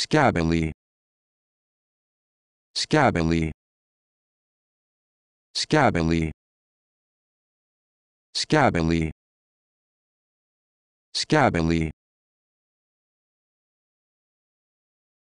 scabbily scabbily scabbily scabbily scabbily